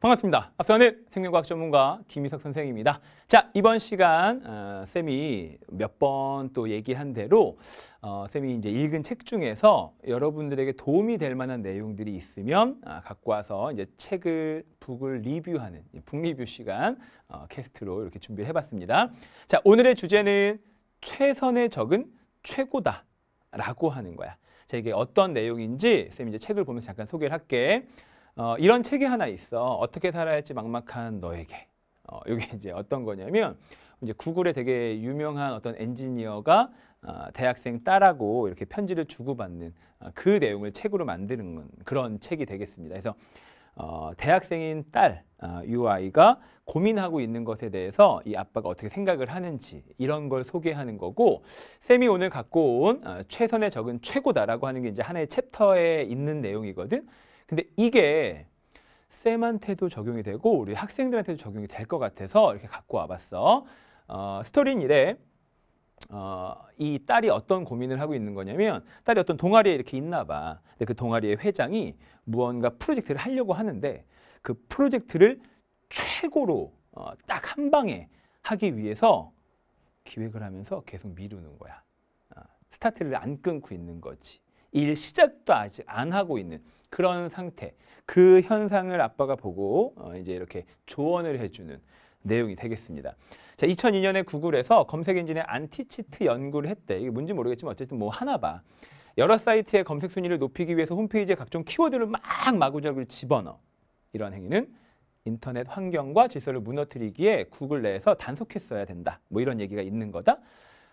반갑습니다. 앞서는 생명과학 전문가 김희석 선생입니다. 자, 이번 시간 어, 쌤이 몇 번 또 얘기한 대로 어, 쌤이 이제 읽은 책 중에서 여러분들에게 도움이 될 만한 내용들이 있으면 아, 갖고 와서 이제 책을 북을 리뷰하는 북리뷰 시간 어, 캐스트로 이렇게 준비를 해봤습니다. 자, 오늘의 주제는 최선의 적은 최고다라고 하는 거야. 자, 이게 어떤 내용인지 쌤이 이제 책을 보면서 잠깐 소개를 할게. 어, 이런 책이 하나 있어. 어떻게 살아야 할지 막막한 너에게. 어, 이게 이제 어떤 거냐면 이제 구글의 되게 유명한 어떤 엔지니어가 어, 대학생 딸하고 이렇게 편지를 주고받는 어, 그 내용을 책으로 만드는 건, 그런 책이 되겠습니다. 그래서 어, 대학생인 딸, 어, 유 아이가 고민하고 있는 것에 대해서 이 아빠가 어떻게 생각을 하는지 이런 걸 소개하는 거고 쌤이 오늘 갖고 온 어, 최선의 적은 최고다라고 하는 게 이제 하나의 챕터에 있는 내용이거든. 근데 이게 쌤한테도 적용이 되고 우리 학생들한테도 적용이 될 것 같아서 이렇게 갖고 와봤어. 어, 스토리는 이래. 어, 이 딸이 어떤 고민을 하고 있는 거냐면 딸이 어떤 동아리에 이렇게 있나 봐. 근데 그 동아리의 회장이 무언가 프로젝트를 하려고 하는데 그 프로젝트를 최고로 어, 딱한 방에 하기 위해서 기획을 하면서 계속 미루는 거야. 어, 스타트를 안 끊고 있는 거지. 일 시작도 아직 안 하고 있는 그런 상태 그 현상을 아빠가 보고 어, 이제 이렇게 조언을 해주는 내용이 되겠습니다. 자, 2002년에 구글에서 검색 엔진의 안티치트 연구를 했대. 이게 뭔지 모르겠지만 어쨌든 뭐 하나 봐. 여러 사이트의 검색 순위를 높이기 위해서 홈페이지에 각종 키워드를 막 마구잡이로 집어넣어. 이런 행위는 인터넷 환경과 질서를 무너뜨리기에 구글 내에서 단속했어야 된다. 뭐 이런 얘기가 있는 거다.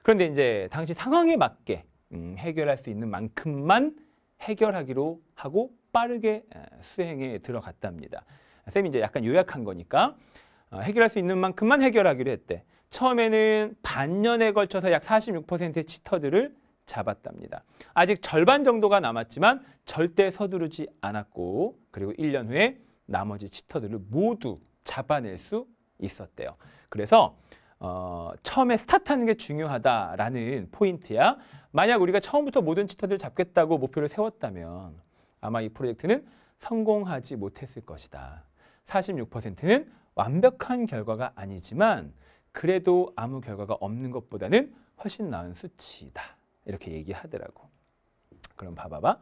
그런데 이제 당시 상황에 맞게 음, 해결할 수 있는 만큼만 해결하기로 하고 빠르게 수행에 들어갔답니다. 쌤이 이제 약간 요약한 거니까 어, 해결할 수 있는 만큼만 해결하기로 했대. 처음에는 반년에 걸쳐서 약 46%의 치터들을 잡았답니다. 아직 절반 정도가 남았지만 절대 서두르지 않았고 그리고 1년 후에 나머지 치터들을 모두 잡아낼 수 있었대요. 그래서 어, 처음에 스타트하는 게 중요하다라는 포인트야. 만약 우리가 처음부터 모든 치타들 잡겠다고 목표를 세웠다면 아마 이 프로젝트는 성공하지 못했을 것이다. 46%는 완벽한 결과가 아니지만 그래도 아무 결과가 없는 것보다는 훨씬 나은 수치다. 이렇게 얘기하더라고. 그럼 봐봐봐.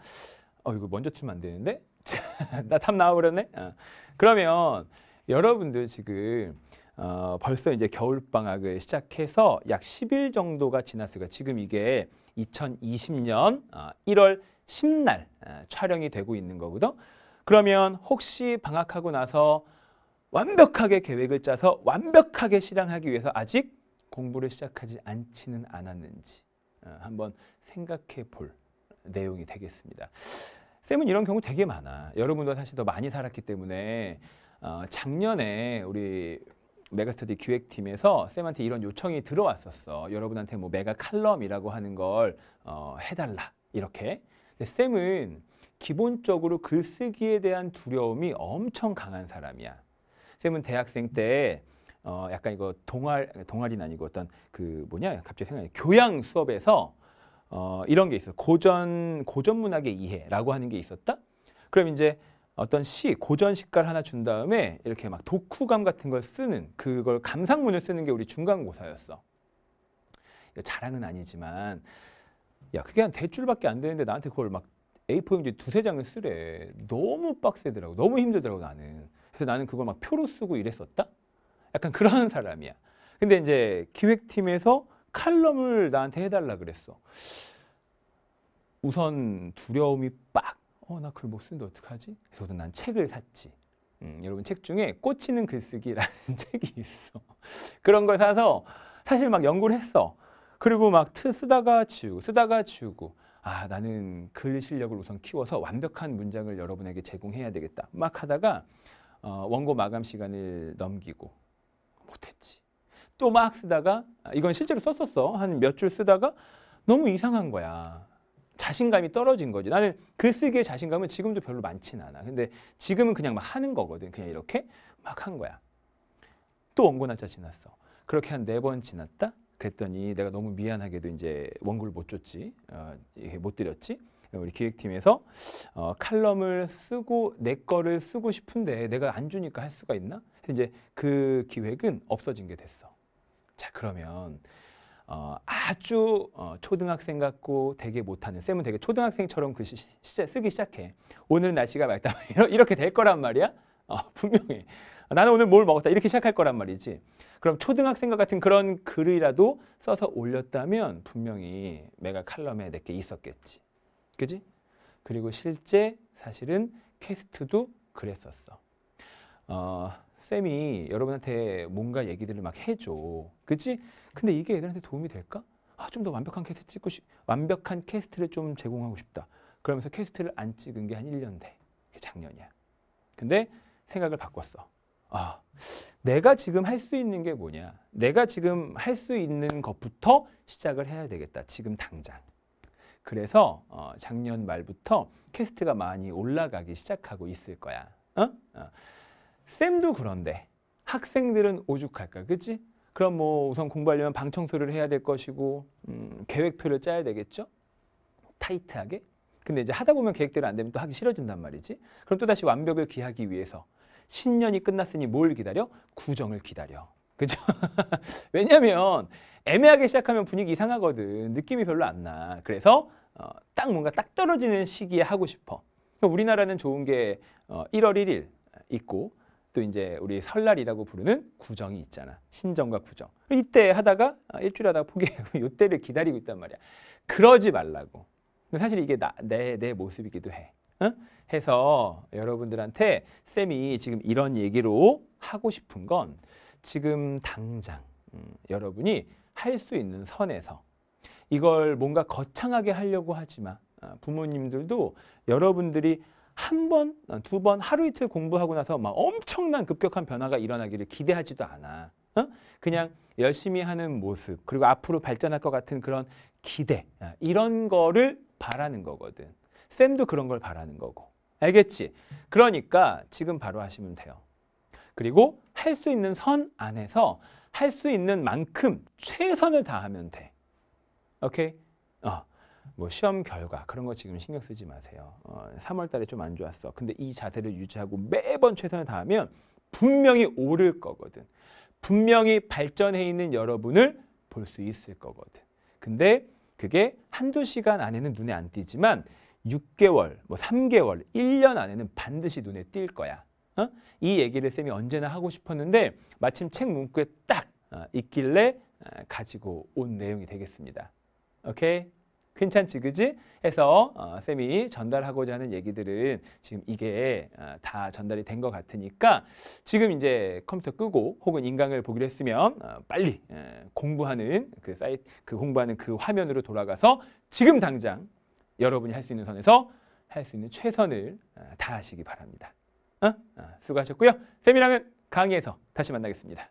어, 이거 먼저 틀면 안 되는데? 나탑 나와버렸네? 어. 그러면 여러분들 지금 어, 벌써 이제 겨울방학을 시작해서 약 10일 정도가 지났으니까 지금 이게 2020년 1월 10날 촬영이 되고 있는 거거든. 그러면 혹시 방학하고 나서 완벽하게 계획을 짜서 완벽하게 실행하기 위해서 아직 공부를 시작하지 않지는 않았는지 어, 한번 생각해 볼 내용이 되겠습니다. 쌤은 이런 경우 되게 많아. 여러분도 사실 더 많이 살았기 때문에 어, 작년에 우리 메가스터디 기획팀에서 쌤한테 이런 요청이 들어왔었어. 여러분한테 뭐 메가 칼럼이라고 하는 걸 어, 해달라 이렇게. 쌤은 기본적으로 글쓰기에 대한 두려움이 엄청 강한 사람이야. 쌤은 대학생 때 어, 약간 이거 동아리 동아리는 아니고 어떤 그 뭐냐 갑자기 생각이 교양 수업에서 어, 이런 게 있어. 고전 고전 문학의 이해라고 하는 게 있었다. 그럼 이제 어떤 시, 고전 시가를 하나 준 다음에 이렇게 막 독후감 같은 걸 쓰는 그걸 감상문을 쓰는 게 우리 중간고사였어. 자랑은 아니지만 야 그게 한 대줄밖에 안 되는데 나한테 그걸 막 A4용지 두 세 장을 쓰래. 너무 빡세더라고. 너무 힘들더라고 나는. 그래서 나는 그걸 막 표로 쓰고 이랬었다. 약간 그런 사람이야. 근데 이제 기획팀에서 칼럼을 나한테 해달라 그랬어. 우선 두려움이 빡 어, 나 글못 쓰는데 어떡하지? 그래서 난 책을 샀지. 음, 여러분 책 중에 꽂히는 글쓰기라는 책이 있어. 그런 걸 사서 사실 막 연구를 했어. 그리고 막트 쓰다가 지우고 쓰다가 지우고 아 나는 글 실력을 우선 키워서 완벽한 문장을 여러분에게 제공해야 되겠다. 막 하다가 어, 원고 마감 시간을 넘기고 못했지. 또 막 쓰다가 아, 이건 실제로 썼었어. 한 몇 줄 쓰다가 너무 이상한 거야. 자신감이 떨어진 거지. 나는 글 그 쓰기의 자신감은 지금도 별로 많진 않아. 근데 지금은 그냥 막 하는 거거든. 그냥 이렇게 막 한 거야. 또 원고 날짜 지났어. 그렇게 한 네 번 지났다. 그랬더니 내가 너무 미안하게도 이제 원고를 못 줬지. 어, 못 드렸지. 우리 기획팀에서 어, 칼럼을 쓰고 내 거를 쓰고 싶은데 내가 안 주니까 할 수가 있나? 이제 그 기획은 없어진 게 됐어. 자 그러면 어, 아주 어, 초등학생 같고 되게 못하는 쌤은 되게 초등학생처럼 글씨 그 시, 시, 쓰기 시작해. 오늘 날씨가 맑다. 이렇게 될 거란 말이야. 어, 분명히. 나는 오늘 뭘 먹었다. 이렇게 시작할 거란 말이지. 그럼 초등학생과 같은 그런 글이라도 써서 올렸다면 분명히 메가 칼럼에 내게 있었겠지. 그지? 그리고 실제 사실은 퀘스트도 그랬었어. 어, 쌤이 여러분한테 뭔가 얘기들을 막 해줘. 그치? 근데 이게 애들한테 도움이 될까? 아, 좀 더 완벽한 캐스트 찍고 싶, 완벽한 캐스트를 좀 제공하고 싶다. 그러면서 캐스트를 안 찍은 게 한 1년 돼. 그게 작년이야. 근데 생각을 바꿨어. 아, 내가 지금 할 수 있는 게 뭐냐? 내가 지금 할 수 있는 것부터 시작을 해야 되겠다. 지금 당장. 그래서 어, 작년 말부터 캐스트가 많이 올라가기 시작하고 있을 거야. 어? 어. 쌤도 그런데 학생들은 오죽할까, 그치 그럼 뭐 우선 공부하려면 방 청소를 해야 될 것이고 음, 계획표를 짜야 되겠죠? 타이트하게. 근데 이제 하다 보면 계획대로 안 되면 또 하기 싫어진단 말이지. 그럼 또다시 완벽을 기하기 위해서 신년이 끝났으니 뭘 기다려? 구정을 기다려. 그죠? 왜냐면 하 애매하게 시작하면 분위기 이상하거든. 느낌이 별로 안 나. 그래서 어, 딱 뭔가 딱 떨어지는 시기에 하고 싶어. 그러니까 우리나라는 좋은 게 어, 1월 1일 있고 또 이제 우리 설날이라고 부르는 구정이 있잖아. 신정과 구정. 이때 하다가 아, 일주일 하다가 포기하고 요때를 기다리고 있단 말이야. 그러지 말라고. 근데 사실 이게 내내 내 모습이기도 해. 어? 해서 여러분들한테 쌤이 지금 이런 얘기로 하고 싶은 건 지금 당장 음, 여러분이 할 수 있는 선에서 이걸 뭔가 거창하게 하려고 하지 마. 아, 부모님들도 여러분들이 한 번, 두 번, 하루 이틀 공부하고 나서 막 엄청난 급격한 변화가 일어나기를 기대하지도 않아. 어? 그냥 열심히 하는 모습, 그리고 앞으로 발전할 것 같은 그런 기대, 아, 이런 거를 바라는 거거든. 쌤도 그런 걸 바라는 거고. 알겠지? 그러니까 지금 바로 하시면 돼요. 그리고 할 수 있는 선 안에서 할 수 있는 만큼 최선을 다하면 돼. 오케이? 어. 뭐 시험 결과 그런 거 지금 신경 쓰지 마세요. 어, 3월 달에 좀 안 좋았어. 근데 이 자세를 유지하고 매번 최선을 다하면 분명히 오를 거거든. 분명히 발전해 있는 여러분을 볼 수 있을 거거든. 근데 그게 한두 시간 안에는 눈에 안 띄지만 6개월, 뭐 3개월, 1년 안에는 반드시 눈에 띌 거야. 어? 이 얘기를 쌤이 언제나 하고 싶었는데 마침 책 문구에 딱 어, 있길래 어, 가지고 온 내용이 되겠습니다. 오케이? 괜찮지 그지? 해서 어, 쌤이 전달하고자 하는 얘기들은 지금 이게 어, 다 전달이 된 것 같으니까 지금 이제 컴퓨터 끄고 혹은 인강을 보기로 했으면 어, 빨리 에, 예, 공부하는 그 사이트 그 공부하는 그 화면으로 돌아가서 지금 당장 여러분이 할 수 있는 선에서 할 수 있는 최선을 어, 다하시기 바랍니다. 어? 어, 수고하셨고요. 쌤이랑은 강의에서 다시 만나겠습니다.